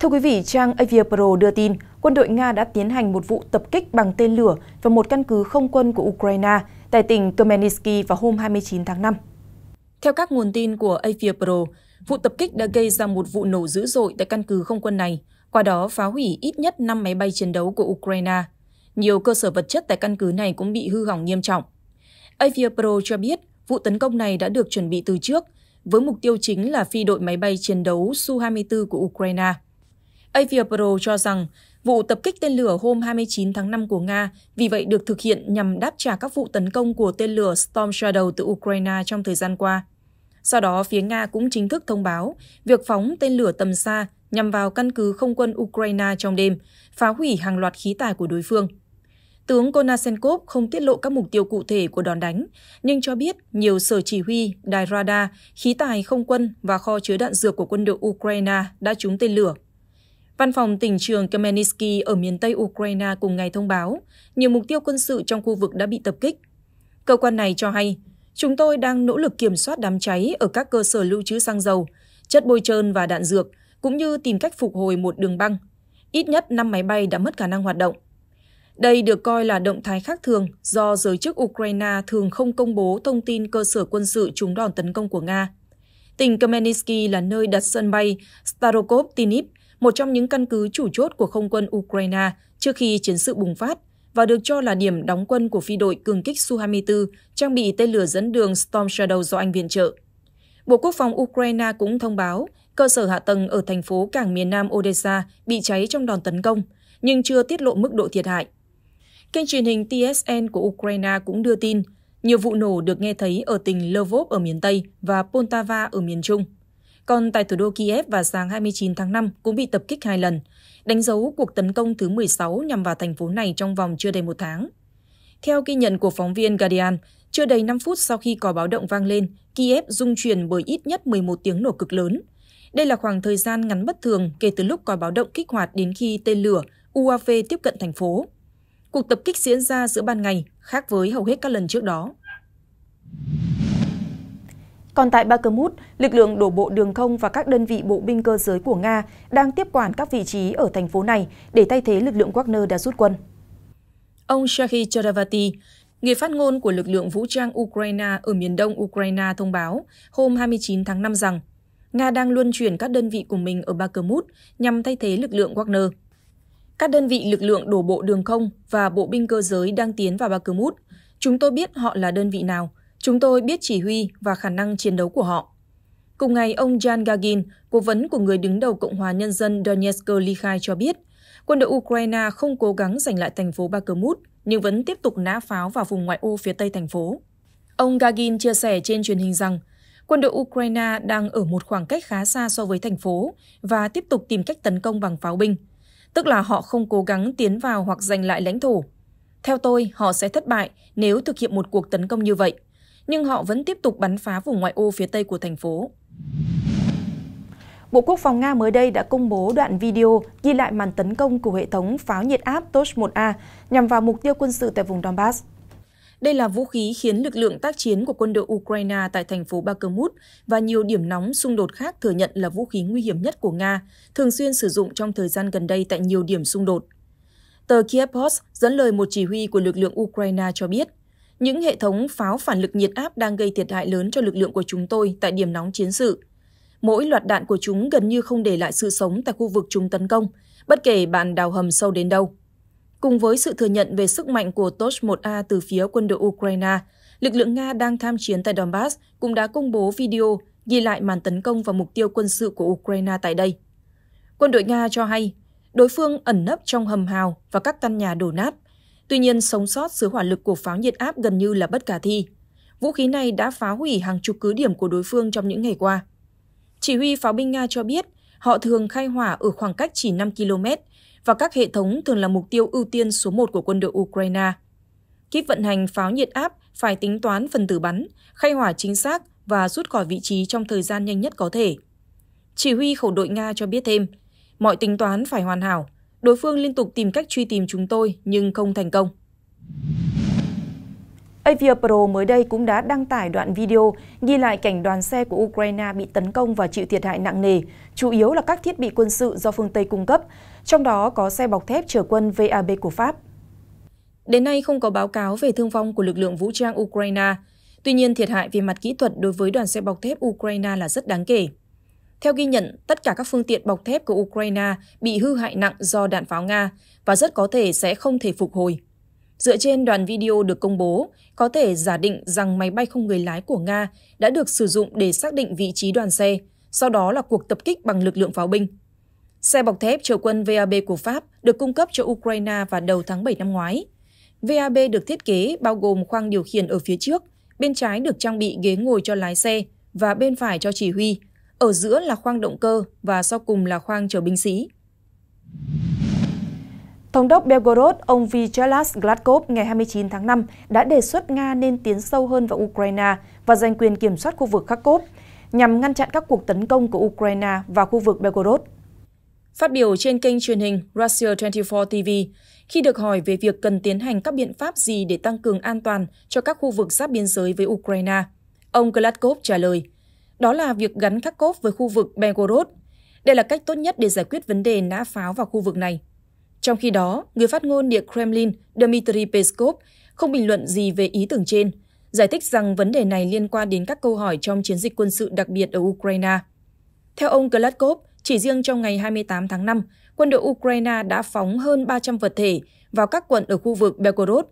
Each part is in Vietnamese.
Thưa quý vị, trang Aviapro đưa tin, quân đội Nga đã tiến hành một vụ tập kích bằng tên lửa vào một căn cứ không quân của Ukraine tại tỉnh Khmelnytsky vào hôm 29 tháng 5. Theo các nguồn tin của Aviapro, vụ tập kích đã gây ra một vụ nổ dữ dội tại căn cứ không quân này, qua đó phá hủy ít nhất 5 máy bay chiến đấu của Ukraine. Nhiều cơ sở vật chất tại căn cứ này cũng bị hư hỏng nghiêm trọng. Aviapro cho biết vụ tấn công này đã được chuẩn bị từ trước, với mục tiêu chính là phi đội máy bay chiến đấu Su-24 của Ukraine. Avia Pro cho rằng vụ tập kích tên lửa hôm 29 tháng 5 của Nga vì vậy được thực hiện nhằm đáp trả các vụ tấn công của tên lửa Storm Shadow từ Ukraine trong thời gian qua. Sau đó, phía Nga cũng chính thức thông báo việc phóng tên lửa tầm xa nhằm vào căn cứ không quân Ukraine trong đêm, phá hủy hàng loạt khí tài của đối phương. Tướng Konasenkov không tiết lộ các mục tiêu cụ thể của đòn đánh, nhưng cho biết nhiều sở chỉ huy, đài radar, khí tài không quân và kho chứa đạn dược của quân đội Ukraine đã trúng tên lửa. Văn phòng tỉnh trường Khmelnytsky ở miền Tây Ukraine cùng ngày thông báo, nhiều mục tiêu quân sự trong khu vực đã bị tập kích. Cơ quan này cho hay, chúng tôi đang nỗ lực kiểm soát đám cháy ở các cơ sở lưu trữ xăng dầu, chất bôi trơn và đạn dược, cũng như tìm cách phục hồi một đường băng. Ít nhất 5 máy bay đã mất khả năng hoạt động. Đây được coi là động thái khác thường do giới chức Ukraine thường không công bố thông tin cơ sở quân sự trúng đòn tấn công của Nga. Tỉnh Khmelnytsky là nơi đặt sân bay Starokov Tinip một trong những căn cứ chủ chốt của không quân Ukraine trước khi chiến sự bùng phát và được cho là điểm đóng quân của phi đội cường kích Su-24 trang bị tên lửa dẫn đường Storm Shadow do Anh viện trợ. Bộ Quốc phòng Ukraine cũng thông báo cơ sở hạ tầng ở thành phố cảng miền nam Odessa bị cháy trong đòn tấn công, nhưng chưa tiết lộ mức độ thiệt hại. Kênh truyền hình TSN của Ukraine cũng đưa tin nhiều vụ nổ được nghe thấy ở tỉnh Lvov ở miền Tây và Poltava ở miền Trung. Còn tại thủ đô Kiev và sáng 29 tháng 5 cũng bị tập kích hai lần, đánh dấu cuộc tấn công thứ 16 nhằm vào thành phố này trong vòng chưa đầy một tháng. Theo ghi nhận của phóng viên Guardian, chưa đầy 5 phút sau khi có báo động vang lên, Kiev rung chuyển bởi ít nhất 11 tiếng nổ cực lớn. Đây là khoảng thời gian ngắn bất thường kể từ lúc có báo động kích hoạt đến khi tên lửa UAV tiếp cận thành phố. Cuộc tập kích diễn ra giữa ban ngày, khác với hầu hết các lần trước đó. Còn tại Bakhmut, lực lượng đổ bộ đường không và các đơn vị bộ binh cơ giới của Nga đang tiếp quản các vị trí ở thành phố này để thay thế lực lượng Wagner đã rút quân. Ông Shahi Charavati, người phát ngôn của lực lượng vũ trang Ukraine ở miền đông Ukraine thông báo hôm 29 tháng 5 rằng Nga đang luân chuyển các đơn vị của mình ở Bakhmut nhằm thay thế lực lượng Wagner. Các đơn vị lực lượng đổ bộ đường không và bộ binh cơ giới đang tiến vào Bakhmut. Chúng tôi biết họ là đơn vị nào – Chúng tôi biết chỉ huy và khả năng chiến đấu của họ. Cùng ngày, ông Jan Gagin, cố vấn của người đứng đầu Cộng hòa Nhân dân Donetsk Likhai cho biết, quân đội Ukraine không cố gắng giành lại thành phố Bakhmut, nhưng vẫn tiếp tục nã pháo vào vùng ngoại ô phía tây thành phố. Ông Gagin chia sẻ trên truyền hình rằng, quân đội Ukraine đang ở một khoảng cách khá xa so với thành phố và tiếp tục tìm cách tấn công bằng pháo binh, tức là họ không cố gắng tiến vào hoặc giành lại lãnh thổ. Theo tôi, họ sẽ thất bại nếu thực hiện một cuộc tấn công như vậy nhưng họ vẫn tiếp tục bắn phá vùng ngoại ô phía tây của thành phố. Bộ Quốc phòng Nga mới đây đã công bố đoạn video ghi lại màn tấn công của hệ thống pháo nhiệt áp Tosh-1A nhằm vào mục tiêu quân sự tại vùng Donbass. Đây là vũ khí khiến lực lượng tác chiến của quân đội Ukraine tại thành phố Bakhmut và nhiều điểm nóng xung đột khác thừa nhận là vũ khí nguy hiểm nhất của Nga, thường xuyên sử dụng trong thời gian gần đây tại nhiều điểm xung đột. Tờ Kiev Post dẫn lời một chỉ huy của lực lượng Ukraine cho biết, những hệ thống pháo phản lực nhiệt áp đang gây thiệt hại lớn cho lực lượng của chúng tôi tại điểm nóng chiến sự. Mỗi loạt đạn của chúng gần như không để lại sự sống tại khu vực chúng tấn công, bất kể bạn đào hầm sâu đến đâu. Cùng với sự thừa nhận về sức mạnh của Tosh-1A từ phía quân đội Ukraine, lực lượng Nga đang tham chiến tại Donbass cũng đã công bố video ghi lại màn tấn công vào mục tiêu quân sự của Ukraine tại đây. Quân đội Nga cho hay, đối phương ẩn nấp trong hầm hào và các căn nhà đổ nát – Tuy nhiên, sống sót dưới hỏa lực của pháo nhiệt áp gần như là bất khả thi. Vũ khí này đã phá hủy hàng chục cứ điểm của đối phương trong những ngày qua. Chỉ huy pháo binh Nga cho biết, họ thường khai hỏa ở khoảng cách chỉ 5 km và các hệ thống thường là mục tiêu ưu tiên số 1 của quân đội Ukraine. Kíp vận hành pháo nhiệt áp phải tính toán phần tử bắn, khai hỏa chính xác và rút khỏi vị trí trong thời gian nhanh nhất có thể. Chỉ huy khẩu đội Nga cho biết thêm, mọi tính toán phải hoàn hảo, Đối phương liên tục tìm cách truy tìm chúng tôi nhưng không thành công. Avia Pro mới đây cũng đã đăng tải đoạn video ghi lại cảnh đoàn xe của Ukraine bị tấn công và chịu thiệt hại nặng nề, chủ yếu là các thiết bị quân sự do phương Tây cung cấp, trong đó có xe bọc thép chở quân VAB của Pháp. Đến nay không có báo cáo về thương vong của lực lượng vũ trang Ukraine, tuy nhiên thiệt hại về mặt kỹ thuật đối với đoàn xe bọc thép Ukraine là rất đáng kể. Theo ghi nhận, tất cả các phương tiện bọc thép của Ukraine bị hư hại nặng do đạn pháo Nga và rất có thể sẽ không thể phục hồi. Dựa trên đoạn video được công bố, có thể giả định rằng máy bay không người lái của Nga đã được sử dụng để xác định vị trí đoàn xe, sau đó là cuộc tập kích bằng lực lượng pháo binh. Xe bọc thép chở quân VAB của Pháp được cung cấp cho Ukraine vào đầu tháng 7 năm ngoái. VAB được thiết kế bao gồm khoang điều khiển ở phía trước, bên trái được trang bị ghế ngồi cho lái xe và bên phải cho chỉ huy, ở giữa là khoang động cơ và sau cùng là khoang chở binh sĩ. Thống đốc Belgorod, ông Vyacheslav Gladkov ngày 29 tháng 5 đã đề xuất Nga nên tiến sâu hơn vào Ukraine và giành quyền kiểm soát khu vực Kharkov nhằm ngăn chặn các cuộc tấn công của Ukraine vào khu vực Belgorod. Phát biểu trên kênh truyền hình Russia 24 TV, khi được hỏi về việc cần tiến hành các biện pháp gì để tăng cường an toàn cho các khu vực giáp biên giới với Ukraine, ông Gladkov trả lời – đó là việc gắn các Kharkov với khu vực Belgorod. Đây là cách tốt nhất để giải quyết vấn đề nã pháo vào khu vực này. Trong khi đó, người phát ngôn Điện Kremlin Dmitry Peskov không bình luận gì về ý tưởng trên, giải thích rằng vấn đề này liên quan đến các câu hỏi trong chiến dịch quân sự đặc biệt ở Ukraine. Theo ông Gladkov, chỉ riêng trong ngày 28 tháng 5, quân đội Ukraine đã phóng hơn 300 vật thể vào các quận ở khu vực Belgorod.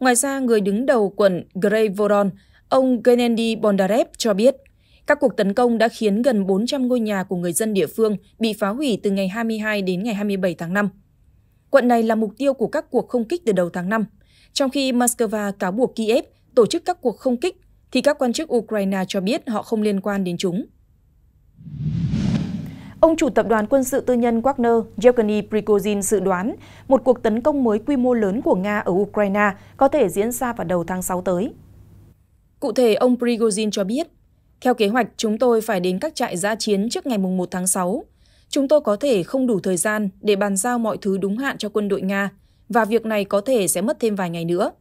Ngoài ra, người đứng đầu quận Grey Voron, ông Gennady Bondarev cho biết các cuộc tấn công đã khiến gần 400 ngôi nhà của người dân địa phương bị phá hủy từ ngày 22 đến ngày 27 tháng 5. Quận này là mục tiêu của các cuộc không kích từ đầu tháng 5. Trong khi Moscow cáo buộc Kiev tổ chức các cuộc không kích, thì các quan chức Ukraine cho biết họ không liên quan đến chúng. Ông chủ tập đoàn quân sự tư nhân Wagner, Yevgeny Prigozhin dự đoán một cuộc tấn công mới quy mô lớn của Nga ở Ukraine có thể diễn ra vào đầu tháng 6 tới. Cụ thể, ông Prigozhin cho biết theo kế hoạch, chúng tôi phải đến các trại giã chiến trước ngày 1 tháng 6. Chúng tôi có thể không đủ thời gian để bàn giao mọi thứ đúng hạn cho quân đội Nga và việc này có thể sẽ mất thêm vài ngày nữa.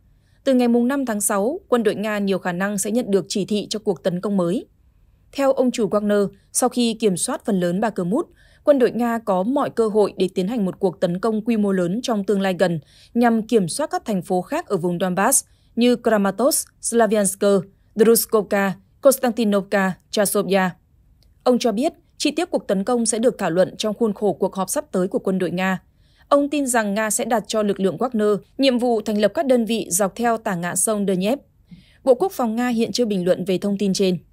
Từ ngày 5 tháng 6, quân đội Nga nhiều khả năng sẽ nhận được chỉ thị cho cuộc tấn công mới. Theo ông chủ Wagner, sau khi kiểm soát phần lớn ba mút, quân đội Nga có mọi cơ hội để tiến hành một cuộc tấn công quy mô lớn trong tương lai gần nhằm kiểm soát các thành phố khác ở vùng Donbass như Kramatorsk, Slavyansk, Druzhkovka, konstantinovka chasovya ông cho biết chi tiết cuộc tấn công sẽ được thảo luận trong khuôn khổ cuộc họp sắp tới của quân đội nga ông tin rằng nga sẽ đặt cho lực lượng wagner nhiệm vụ thành lập các đơn vị dọc theo tả ngã sông donetsk bộ quốc phòng nga hiện chưa bình luận về thông tin trên